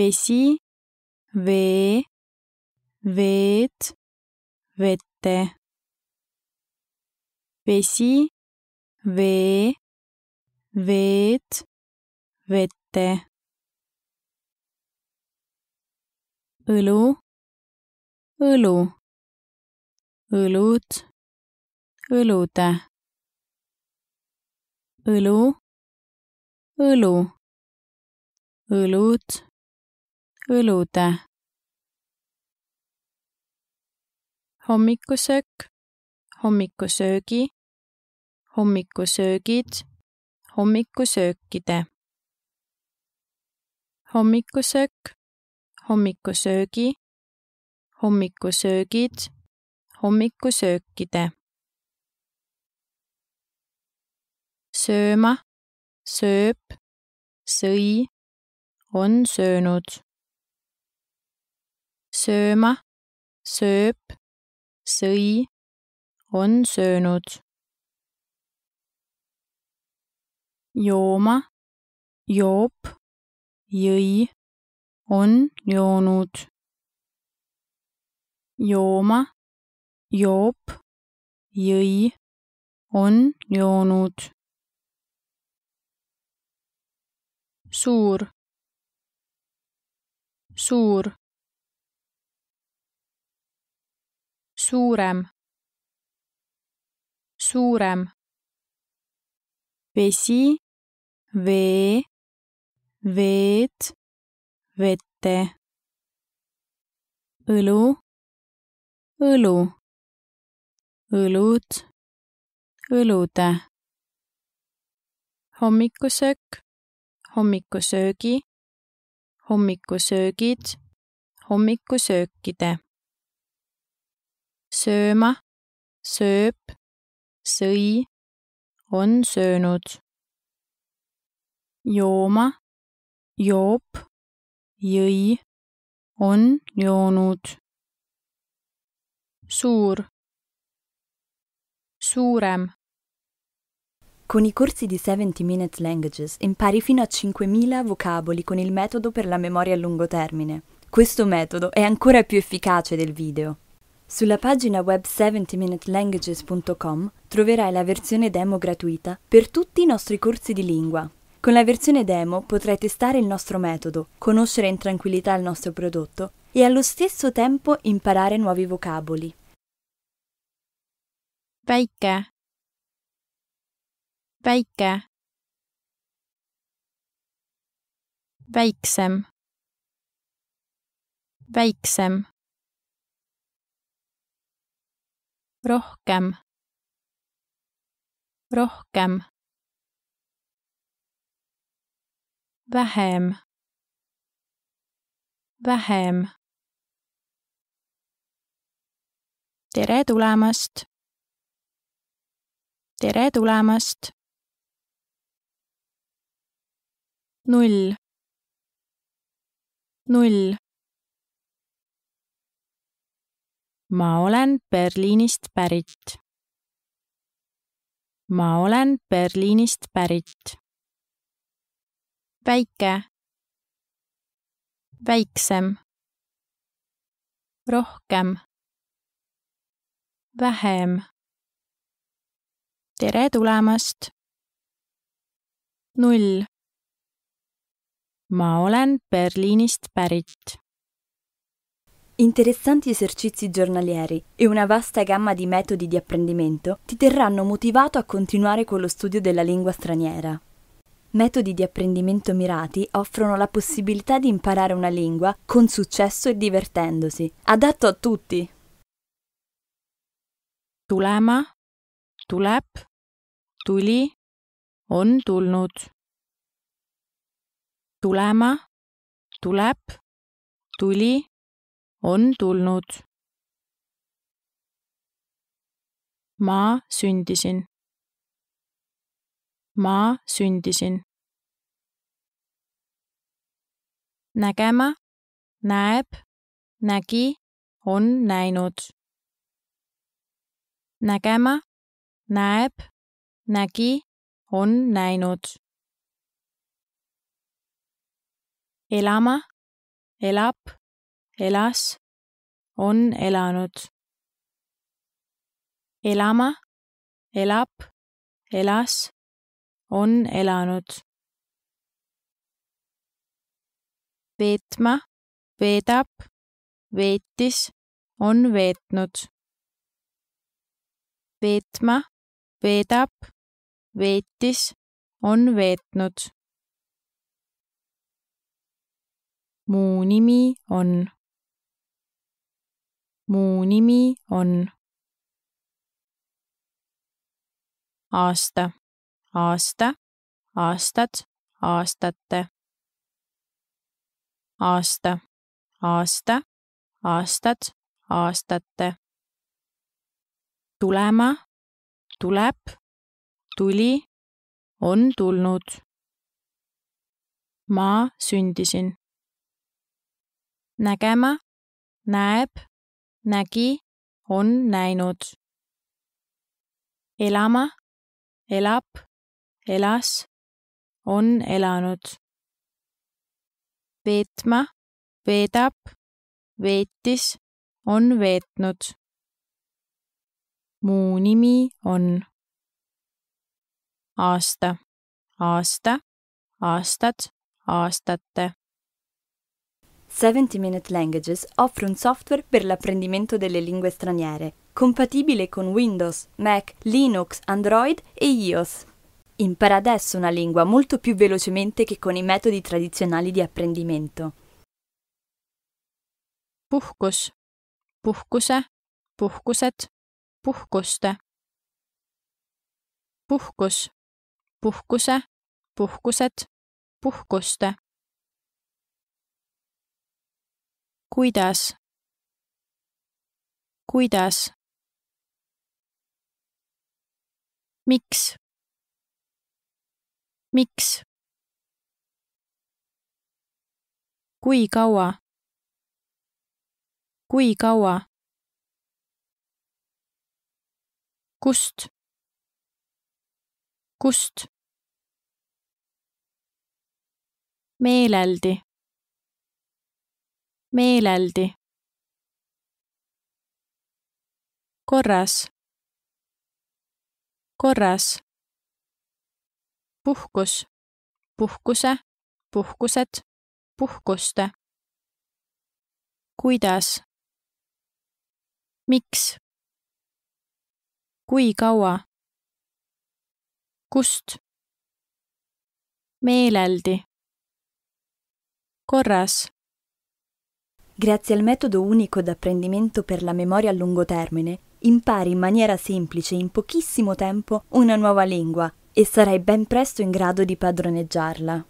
vesi, vee, e veed, vette. vesi, vee, veed, vette. õlu, õlu, õlud, õlude. õlu, õlu õlud õlude. hommikusöök, hommikusöögi, hommikusöögid, hommikusöökide. hommikusöök, hommikusöögi, hommikusöögid, hommikusöökide. sööma, sööb, sõi, on söönud sööma, sööb, sõi, on söönud. jooma, joob, jõi, on joonud. jooma, joob, jõi, on joonud. suur, suur suurem, suurem. vesi, vee, veed, vette. õlu, õlu, õlud, õlude. hommikusöök, hommikusöögi hommikusöögid, hommikusöökide sööma, sööb, sõi, on söönud. jooma, joob, jõi, on joonud. suur, suurem. Con i corsi di 70 Minute Languages impari fino a 5.000 vocaboli con il metodo per la memoria a lungo termine. Questo metodo è ancora più efficace del video. Sulla pagina web 70minutelanguages.com troverai la versione demo gratuita per tutti i nostri corsi di lingua. Con la versione demo potrai testare il nostro metodo, conoscere in tranquillità il nostro prodotto e allo stesso tempo imparare nuovi vocaboli. päike päike väiksem väiksem rohkem rohkem vähem vähem tere tulemast tere tulemast null null ma olen Berliinist pärit. ma olen Berliinist pärit. väike, väiksem, rohkem, vähem. tere tulemast. null. ma olen Berliinist pärit Interessanti esercizi giornalieri e una vasta gamma di metodi di apprendimento ti terranno motivato a continuare con lo studio della lingua straniera. Metodi di apprendimento mirati offrono la possibilità di imparare una lingua con successo e divertendosi, adatto a tutti. Tulema, tuleb, tuli, Un Tulnut. Tulema, tuleb, tuli, on tulnud. ma sündisin. ma sündisin. nägema, näeb, nägi, on näinud. nägema, näeb, nägi, on näinud. elama, elab, elas, on elanud. elama, elab, elas, on elanud. veetma, veedab, veetis, on veetnud. veetma, veedab, veetis, on veetnud. muu nimi on mu nimi on. aasta, aasta, aastad, aastate. aasta, aasta, aastad, aastate. tulema, tuleb, tuli, on tulnud. ma sündisin. nägema, näeb nägi, on näinud. elama, elab, elas, on elanud. veetma, veedab, veetis, on veetnud. muu nimi on aasta, aasta, aastad, aastate 70 Minute Languages offre un software per l'apprendimento delle lingue straniere, compatibile con Windows, Mac, Linux, Android e iOS. Impara adesso una lingua molto più velocemente che con i metodi tradizionali di apprendimento. Puhkus, puhkuse, puhkuset, puhkuste. Puhkus, puhkuse, puhkuset, puhkuste. kuidas kuidas miks miks kui kaua kui kaua kust kust meeleldi meeleldi. korras, korras. puhkus, puhkuse, puhkused, puhkuste. kuidas? miks? kui kaua? kust? meeleldi korras Grazie al metodo unico d'apprendimento per la memoria a lungo termine, impari in maniera semplice in pochissimo tempo una nuova lingua e sarai ben presto in grado di padroneggiarla.